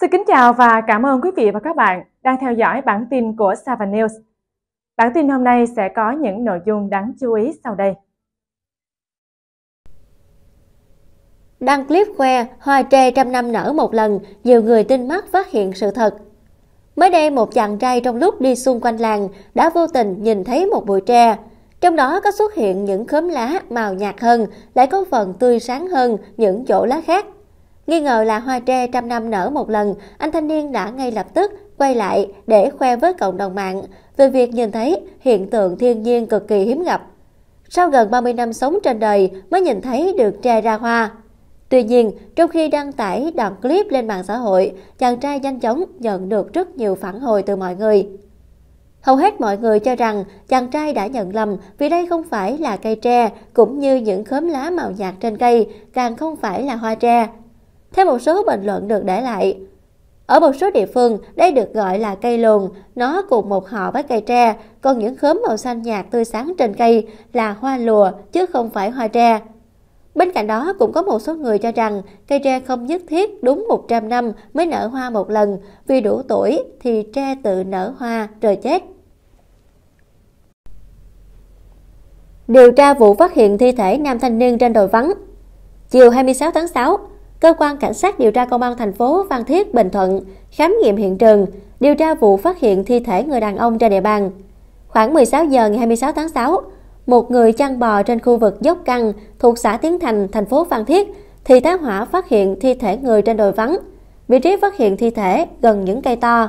Xin kính chào và cảm ơn quý vị và các bạn đang theo dõi bản tin của Sava News. Bản tin hôm nay sẽ có những nội dung đáng chú ý sau đây. Đăng clip khoe hoa tre trăm năm nở một lần, nhiều người tin mắt phát hiện sự thật. Mới đây một chàng trai trong lúc đi xung quanh làng đã vô tình nhìn thấy một bụi tre. Trong đó có xuất hiện những khóm lá màu nhạt hơn, lại có phần tươi sáng hơn những chỗ lá khác. Nghi ngờ là hoa tre trăm năm nở một lần, anh thanh niên đã ngay lập tức quay lại để khoe với cộng đồng mạng về việc nhìn thấy hiện tượng thiên nhiên cực kỳ hiếm gặp. Sau gần 30 năm sống trên đời mới nhìn thấy được tre ra hoa. Tuy nhiên, trong khi đăng tải đoạn clip lên mạng xã hội, chàng trai nhanh chóng nhận được rất nhiều phản hồi từ mọi người. Hầu hết mọi người cho rằng chàng trai đã nhận lầm vì đây không phải là cây tre, cũng như những khóm lá màu nhạt trên cây, càng không phải là hoa tre. Theo một số bình luận được để lại, ở một số địa phương, đây được gọi là cây lùn, nó cùng một họ với cây tre, còn những khóm màu xanh nhạt tươi sáng trên cây là hoa lùa chứ không phải hoa tre. Bên cạnh đó cũng có một số người cho rằng cây tre không nhất thiết đúng 100 năm mới nở hoa một lần, vì đủ tuổi thì tre tự nở hoa rồi chết. Điều tra vụ phát hiện thi thể nam thanh niên trên đồi vắng Chiều 26 tháng 6, Cơ quan Cảnh sát điều tra Công an thành phố Phan Thiết, Bình Thuận khám nghiệm hiện trường, điều tra vụ phát hiện thi thể người đàn ông trên địa bàn. Khoảng 16 giờ ngày 26 tháng 6, một người chăn bò trên khu vực dốc căng thuộc xã Tiến Thành, thành phố Phan Thiết thì tá hỏa phát hiện thi thể người trên đồi vắng. Vị trí phát hiện thi thể gần những cây to.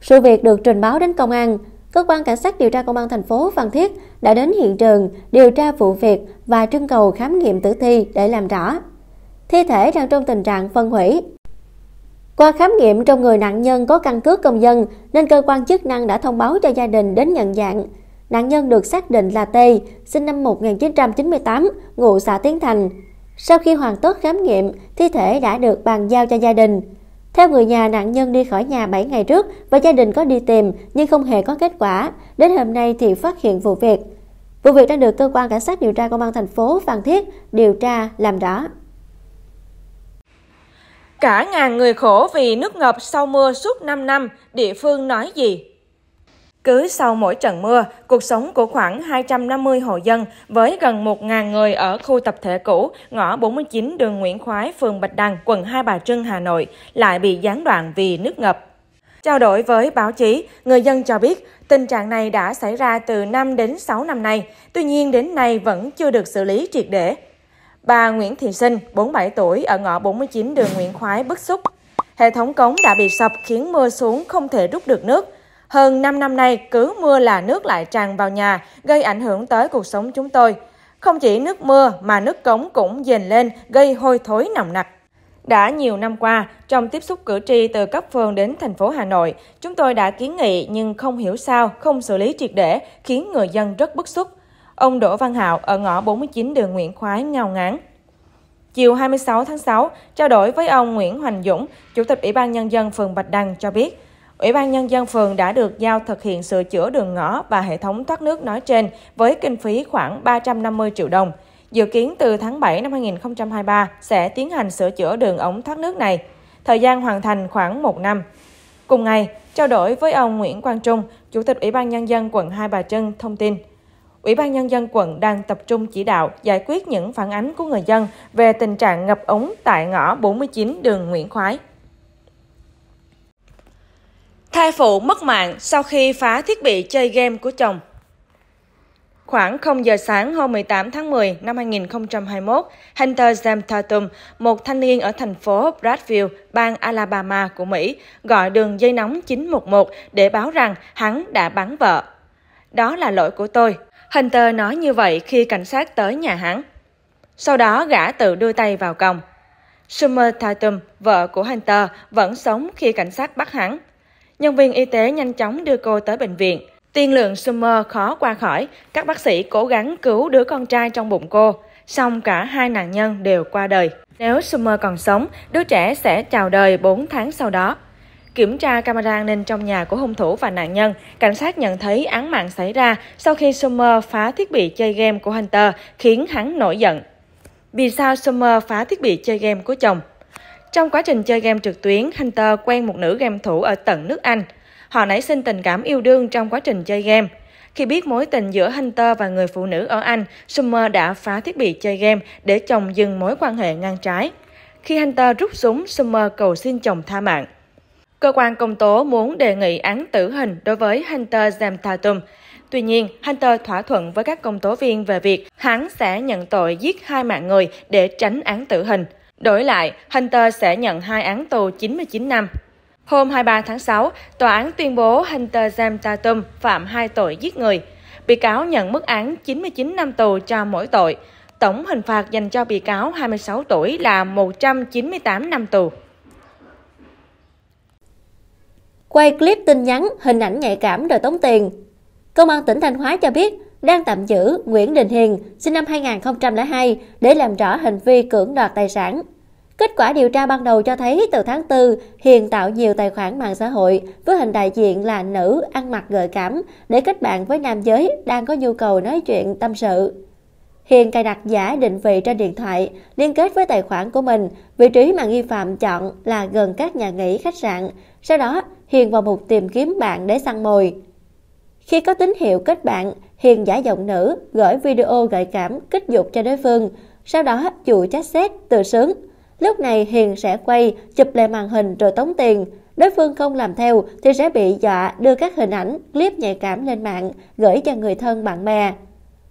Sự việc được trình báo đến công an, cơ quan cảnh sát điều tra công an thành phố Phan Thiết đã đến hiện trường điều tra vụ việc và trưng cầu khám nghiệm tử thi để làm rõ thi thể đang trong tình trạng phân hủy. Qua khám nghiệm trong người nạn nhân có căn cước công dân nên cơ quan chức năng đã thông báo cho gia đình đến nhận dạng. Nạn nhân được xác định là T, sinh năm 1998, ngụ xã Tiến Thành. Sau khi hoàn tất khám nghiệm, thi thể đã được bàn giao cho gia đình. Theo người nhà, nạn nhân đi khỏi nhà 7 ngày trước và gia đình có đi tìm nhưng không hề có kết quả. Đến hôm nay thì phát hiện vụ việc. Vụ việc đang được cơ quan cảnh sát điều tra công an thành phố Phan Thiết điều tra làm rõ. Cả ngàn người khổ vì nước ngập sau mưa suốt 5 năm, địa phương nói gì? Cứ sau mỗi trận mưa, cuộc sống của khoảng 250 hộ dân với gần 1.000 người ở khu tập thể cũ, ngõ 49 đường Nguyễn Khoái, phường Bạch Đằng, quận Hai Bà Trưng, Hà Nội lại bị gián đoạn vì nước ngập. Trao đổi với báo chí, người dân cho biết tình trạng này đã xảy ra từ 5 đến 6 năm nay, tuy nhiên đến nay vẫn chưa được xử lý triệt để. Bà Nguyễn Thị Sinh, 47 tuổi, ở ngõ 49 đường Nguyễn Khoái bức xúc. Hệ thống cống đã bị sập khiến mưa xuống không thể rút được nước. Hơn 5 năm nay, cứ mưa là nước lại tràn vào nhà, gây ảnh hưởng tới cuộc sống chúng tôi. Không chỉ nước mưa mà nước cống cũng dền lên, gây hôi thối nồng nặc. Đã nhiều năm qua, trong tiếp xúc cử tri từ cấp phường đến thành phố Hà Nội, chúng tôi đã kiến nghị nhưng không hiểu sao không xử lý triệt để khiến người dân rất bức xúc ông Đỗ Văn Hạo ở ngõ 49 đường Nguyễn Khoái ngao ngán. Chiều 26 tháng 6, trao đổi với ông Nguyễn Hoành Dũng, Chủ tịch Ủy ban Nhân dân phường Bạch Đằng cho biết, Ủy ban Nhân dân phường đã được giao thực hiện sửa chữa đường ngõ và hệ thống thoát nước nói trên với kinh phí khoảng 350 triệu đồng. Dự kiến từ tháng 7 năm 2023 sẽ tiến hành sửa chữa đường ống thoát nước này. Thời gian hoàn thành khoảng 1 năm. Cùng ngày, trao đổi với ông Nguyễn Quang Trung, Chủ tịch Ủy ban Nhân dân quận Hai Bà Trưng thông tin, Ủy ban Nhân dân quận đang tập trung chỉ đạo giải quyết những phản ánh của người dân về tình trạng ngập ống tại ngõ 49 đường Nguyễn Khoái. Thai phụ mất mạng sau khi phá thiết bị chơi game của chồng. Khoảng 0 giờ sáng hôm 18 tháng 10 năm 2021, Hunter James Tatum, một thanh niên ở thành phố Bradfield, bang Alabama của Mỹ, gọi đường dây nóng 911 để báo rằng hắn đã bắn vợ. Đó là lỗi của tôi, Hunter nói như vậy khi cảnh sát tới nhà hắn. Sau đó gã tự đưa tay vào còng. Summer Tatum, vợ của Hunter, vẫn sống khi cảnh sát bắt hắn. Nhân viên y tế nhanh chóng đưa cô tới bệnh viện. Tiên lượng Summer khó qua khỏi, các bác sĩ cố gắng cứu đứa con trai trong bụng cô. Song cả hai nạn nhân đều qua đời. Nếu Summer còn sống, đứa trẻ sẽ chào đời 4 tháng sau đó. Kiểm tra camera an ninh trong nhà của hung thủ và nạn nhân, cảnh sát nhận thấy án mạng xảy ra sau khi Summer phá thiết bị chơi game của Hunter khiến hắn nổi giận. Vì sao Summer phá thiết bị chơi game của chồng? Trong quá trình chơi game trực tuyến, Hunter quen một nữ game thủ ở tận nước Anh. Họ nảy sinh tình cảm yêu đương trong quá trình chơi game. Khi biết mối tình giữa Hunter và người phụ nữ ở Anh, Summer đã phá thiết bị chơi game để chồng dừng mối quan hệ ngang trái. Khi Hunter rút súng, Summer cầu xin chồng tha mạng. Cơ quan công tố muốn đề nghị án tử hình đối với Hunter Zamtatum. Tuy nhiên, Hunter thỏa thuận với các công tố viên về việc hắn sẽ nhận tội giết hai mạng người để tránh án tử hình. Đổi lại, Hunter sẽ nhận hai án tù 99 năm. Hôm 23 tháng 6, tòa án tuyên bố Hunter Zamtatum phạm hai tội giết người. Bị cáo nhận mức án 99 năm tù cho mỗi tội. Tổng hình phạt dành cho bị cáo 26 tuổi là 198 năm tù quay clip tin nhắn, hình ảnh nhạy cảm rồi tống tiền. Công an tỉnh Thanh Hóa cho biết đang tạm giữ Nguyễn Đình Hiền, sinh năm 2002, để làm rõ hành vi cưỡng đoạt tài sản. Kết quả điều tra ban đầu cho thấy từ tháng 4, Hiền tạo nhiều tài khoản mạng xã hội với hình đại diện là nữ ăn mặc gợi cảm để kết bạn với nam giới đang có nhu cầu nói chuyện tâm sự. Hiền cài đặt giả định vị trên điện thoại, liên kết với tài khoản của mình. Vị trí mà nghi phạm chọn là gần các nhà nghỉ khách sạn. Sau đó, Hiền vào mục tìm kiếm bạn để săn mồi. Khi có tín hiệu kết bạn, Hiền giả giọng nữ, gửi video gợi cảm, kích dục cho đối phương. Sau đó, chủ chat xét, từ sướng. Lúc này Hiền sẽ quay, chụp lại màn hình rồi tống tiền. Đối phương không làm theo thì sẽ bị dọa đưa các hình ảnh, clip nhạy cảm lên mạng, gửi cho người thân bạn bè.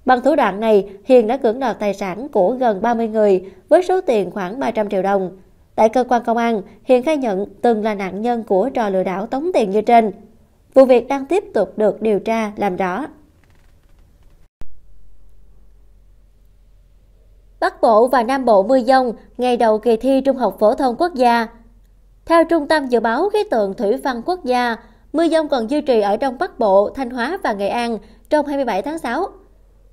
Bằng thủ đoạn này, Hiền đã cưỡng đoạt tài sản của gần 30 người với số tiền khoảng 300 triệu đồng. Tại cơ quan công an, Hiền khai nhận từng là nạn nhân của trò lừa đảo tống tiền như trên. Vụ việc đang tiếp tục được điều tra làm rõ. Bắc Bộ và Nam Bộ mưa dông ngày đầu kỳ thi Trung học phổ thông quốc gia. Theo Trung tâm Dự báo Khí tượng Thủy văn Quốc gia, mưa dông còn duy trì ở trong Bắc Bộ, Thanh Hóa và Nghệ An trong 27 tháng 6.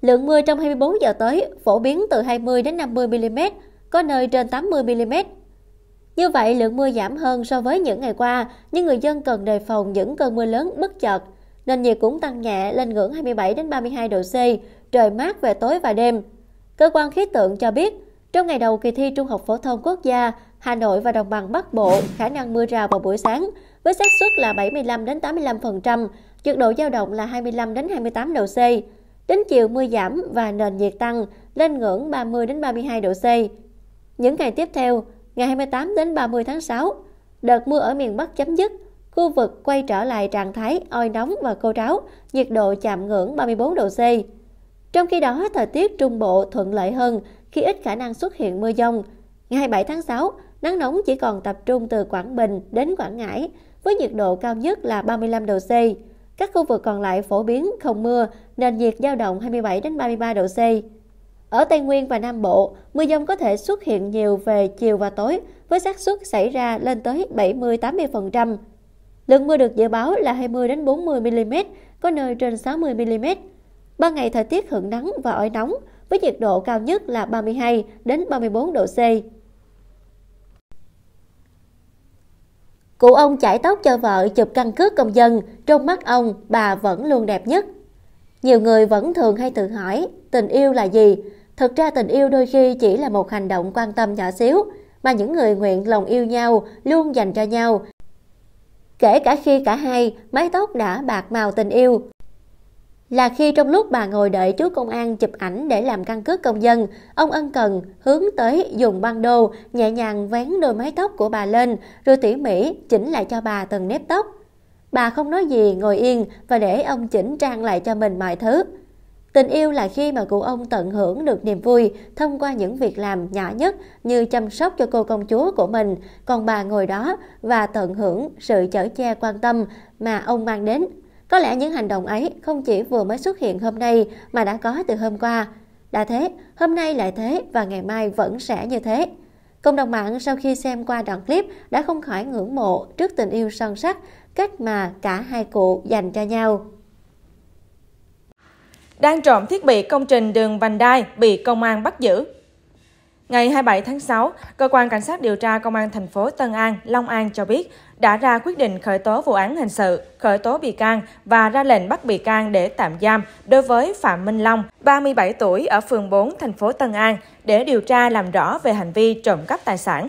Lượng mưa trong 24 giờ tới phổ biến từ 20 đến 50 mm, có nơi trên 80 mm. Như vậy, lượng mưa giảm hơn so với những ngày qua, nhưng người dân cần đề phòng những cơn mưa lớn bất chợt. Nền nhiệt cũng tăng nhẹ lên ngưỡng 27 đến 32 độ C, trời mát về tối và đêm. Cơ quan khí tượng cho biết, trong ngày đầu kỳ thi Trung học phổ thông quốc gia, Hà Nội và đồng bằng Bắc Bộ khả năng mưa rào vào buổi sáng với xác suất là 75 đến 85%, nhiệt độ dao động là 25 đến 28 độ C. Đến chiều mưa giảm và nền nhiệt tăng lên ngưỡng 30 đến 32 độ C. Những ngày tiếp theo, ngày 28 đến 30 tháng 6, đợt mưa ở miền Bắc chấm dứt, khu vực quay trở lại trạng thái oi nóng và khô ráo, nhiệt độ chạm ngưỡng 34 độ C. Trong khi đó, thời tiết Trung Bộ thuận lợi hơn khi ít khả năng xuất hiện mưa dông. Ngày 27 tháng 6, nắng nóng chỉ còn tập trung từ Quảng Bình đến Quảng Ngãi, với nhiệt độ cao nhất là 35 độ C. Các khu vực còn lại phổ biến không mưa nền nhiệt dao động 27 đến 33 độ C. Ở Tây Nguyên và Nam Bộ, mưa dông có thể xuất hiện nhiều về chiều và tối, với xác suất xảy ra lên tới 70-80%. Lượng mưa được dự báo là 20 đến 40 mm, có nơi trên 60 mm. Ban ngày thời tiết hưởng nắng và oi nóng, với nhiệt độ cao nhất là 32 đến 34 độ C. Cụ ông chải tóc cho vợ chụp căn cước công dân, trong mắt ông bà vẫn luôn đẹp nhất nhiều người vẫn thường hay tự hỏi tình yêu là gì thực ra tình yêu đôi khi chỉ là một hành động quan tâm nhỏ xíu mà những người nguyện lòng yêu nhau luôn dành cho nhau kể cả khi cả hai mái tóc đã bạc màu tình yêu là khi trong lúc bà ngồi đợi chú công an chụp ảnh để làm căn cước công dân, ông ân cần hướng tới dùng băng đô nhẹ nhàng vén đôi mái tóc của bà lên rồi tỉ mỉ chỉnh lại cho bà từng nếp tóc. Bà không nói gì, ngồi yên và để ông chỉnh trang lại cho mình mọi thứ. Tình yêu là khi mà cụ ông tận hưởng được niềm vui thông qua những việc làm nhỏ nhất như chăm sóc cho cô công chúa của mình, còn bà ngồi đó và tận hưởng sự chở che quan tâm mà ông mang đến. Có lẽ những hành động ấy không chỉ vừa mới xuất hiện hôm nay mà đã có từ hôm qua. Đã thế, hôm nay lại thế và ngày mai vẫn sẽ như thế. Cộng đồng mạng sau khi xem qua đoạn clip đã không khỏi ngưỡng mộ trước tình yêu son sắc, cách mà cả hai cụ dành cho nhau. Đang trộm thiết bị công trình đường vành đai bị công an bắt giữ. Ngày 27 tháng 6, cơ quan cảnh sát điều tra công an thành phố Tân An, Long An cho biết đã ra quyết định khởi tố vụ án hình sự, khởi tố bị can và ra lệnh bắt bị can để tạm giam đối với Phạm Minh Long, 37 tuổi ở phường 4 thành phố Tân An để điều tra làm rõ về hành vi trộm cắp tài sản.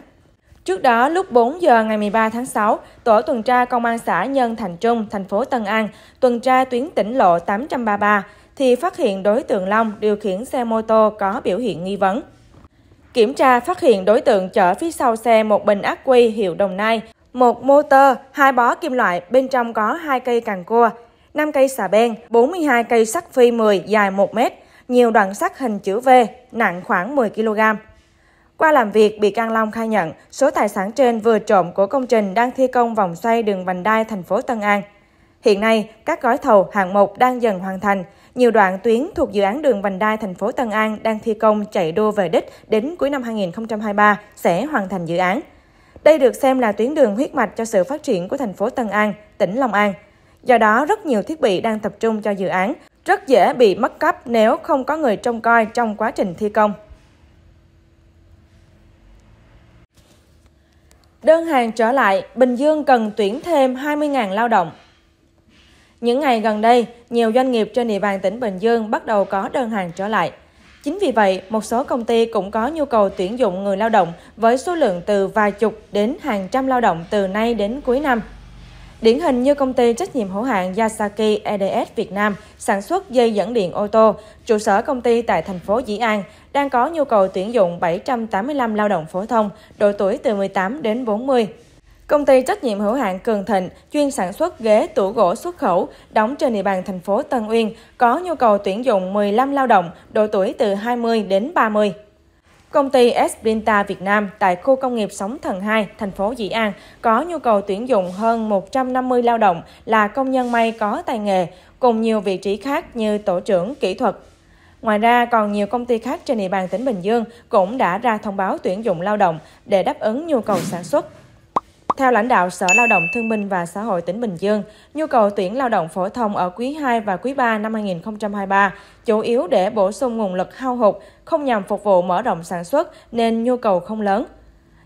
Trước đó, lúc 4 giờ ngày 13 tháng 6, tổ tuần tra công an xã Nhân Thành Trung, thành phố Tân An, tuần tra tuyến tỉnh lộ 833 thì phát hiện đối tượng Long điều khiển xe mô tô có biểu hiện nghi vấn. Kiểm tra phát hiện đối tượng chở phía sau xe một bình ác quy hiệu Đồng Nai một motor, hai bó kim loại, bên trong có hai cây càng cua, 5 cây xà beng, 42 cây sắt phi 10 dài 1 mét, nhiều đoạn sắt hình chữ V, nặng khoảng 10 kg. Qua làm việc, bị can Long khai nhận số tài sản trên vừa trộm của công trình đang thi công vòng xoay đường vành đai thành phố Tân An. Hiện nay, các gói thầu hạng mục đang dần hoàn thành. Nhiều đoạn tuyến thuộc dự án đường vành đai thành phố Tân An đang thi công chạy đua về đích đến cuối năm 2023 sẽ hoàn thành dự án. Đây được xem là tuyến đường huyết mạch cho sự phát triển của thành phố Tân An, tỉnh Long An. Do đó, rất nhiều thiết bị đang tập trung cho dự án, rất dễ bị mất cắp nếu không có người trông coi trong quá trình thi công. Đơn hàng trở lại, Bình Dương cần tuyển thêm 20.000 lao động. Những ngày gần đây, nhiều doanh nghiệp trên địa bàn tỉnh Bình Dương bắt đầu có đơn hàng trở lại – Chính vì vậy, một số công ty cũng có nhu cầu tuyển dụng người lao động với số lượng từ vài chục đến hàng trăm lao động từ nay đến cuối năm. Điển hình như công ty trách nhiệm hữu hạn Yasaki EDS Việt Nam sản xuất dây dẫn điện ô tô, trụ sở công ty tại thành phố Dĩ An đang có nhu cầu tuyển dụng 785 lao động phổ thông, độ tuổi từ 18 đến 40. Công ty trách nhiệm hữu hạn Cường Thịnh chuyên sản xuất ghế tủ gỗ xuất khẩu đóng trên địa bàn thành phố Tân Uyên có nhu cầu tuyển dụng 15 lao động độ tuổi từ 20 đến 30. Công ty Espinta Việt Nam tại khu công nghiệp Sóng Thần 2, thành phố Dĩ An có nhu cầu tuyển dụng hơn 150 lao động là công nhân may có tài nghề, cùng nhiều vị trí khác như tổ trưởng kỹ thuật. Ngoài ra, còn nhiều công ty khác trên địa bàn tỉnh Bình Dương cũng đã ra thông báo tuyển dụng lao động để đáp ứng nhu cầu sản xuất. Theo lãnh đạo Sở Lao động Thương binh và Xã hội tỉnh Bình Dương, nhu cầu tuyển lao động phổ thông ở quý 2 và quý 3 năm 2023 chủ yếu để bổ sung nguồn lực hao hụt, không nhằm phục vụ mở rộng sản xuất nên nhu cầu không lớn.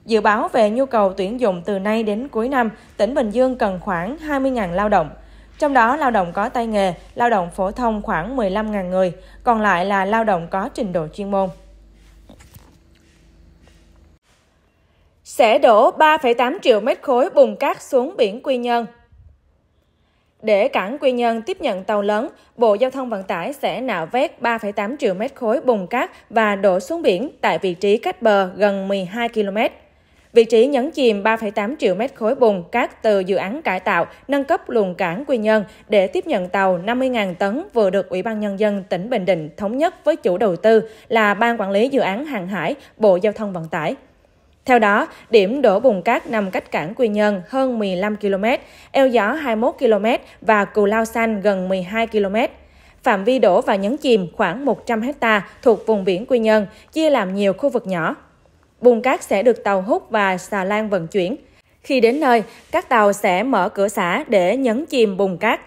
Dự báo về nhu cầu tuyển dụng từ nay đến cuối năm, tỉnh Bình Dương cần khoảng 20.000 lao động. Trong đó, lao động có tay nghề, lao động phổ thông khoảng 15.000 người, còn lại là lao động có trình độ chuyên môn. sẽ đổ 3,8 triệu mét khối bùn cát xuống biển Quy Nhơn. Để cảng Quy Nhơn tiếp nhận tàu lớn, Bộ Giao thông Vận tải sẽ nạo vét 3,8 triệu mét khối bùn cát và đổ xuống biển tại vị trí cách bờ gần 12 km. Vị trí nhấn chìm 3,8 triệu mét khối bùn cát từ dự án cải tạo, nâng cấp luồng cảng Quy Nhơn để tiếp nhận tàu 50.000 tấn vừa được Ủy ban Nhân dân tỉnh Bình Định thống nhất với chủ đầu tư là Ban Quản lý Dự án Hàng hải, Bộ Giao thông Vận tải. Theo đó, điểm đổ bùn cát nằm cách cảng Quy Nhơn hơn 15 km, Eo Gió 21 km và Cù Lao Xanh gần 12 km. Phạm vi đổ và nhấn chìm khoảng 100 ha thuộc vùng biển Quy Nhơn, chia làm nhiều khu vực nhỏ. Bùn cát sẽ được tàu hút và xà lan vận chuyển. Khi đến nơi, các tàu sẽ mở cửa xả để nhấn chìm bùn cát.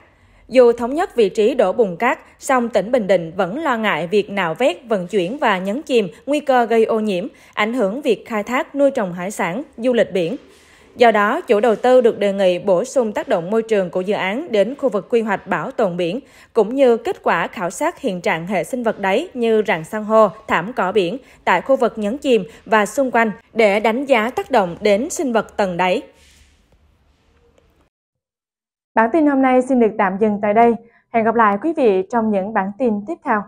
Dù thống nhất vị trí đổ bùn cát, song tỉnh Bình Định vẫn lo ngại việc nạo vét, vận chuyển và nhấn chìm nguy cơ gây ô nhiễm, ảnh hưởng việc khai thác nuôi trồng hải sản, du lịch biển. Do đó, chủ đầu tư được đề nghị bổ sung tác động môi trường của dự án đến khu vực quy hoạch bảo tồn biển, cũng như kết quả khảo sát hiện trạng hệ sinh vật đáy như rạn san hô, thảm cỏ biển tại khu vực nhấn chìm và xung quanh để đánh giá tác động đến sinh vật tầng đáy. Bản tin hôm nay xin được tạm dừng tại đây. Hẹn gặp lại quý vị trong những bản tin tiếp theo.